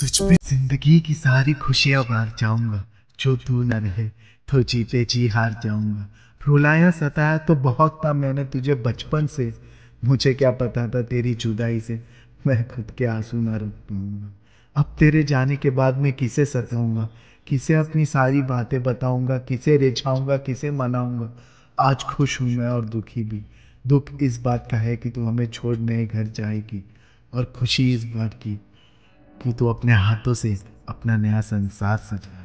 तुझ पे जिंदगी की सारी खुशियाँ बार जाऊंगा जो तू न रहे तो जीते जी हार जाऊंगा रुलाया सताया तो बहुत था मैंने तुझे बचपन से मुझे क्या पता था तेरी जुदाई से मैं खुद के आंसू न रख पाऊंगा अब तेरे जाने के बाद मैं किसे सताऊंगा किसे अपनी सारी बातें बताऊंगा किसे रिझाऊंगा किसे मनाऊंगा आज खुश हूँ मैं और दुखी भी दुख इस बात का है कि तू हमें छोड़ने घर जाएगी और खुशी इस बात की कि तू अपने हाथों से अपना नया संसार सजा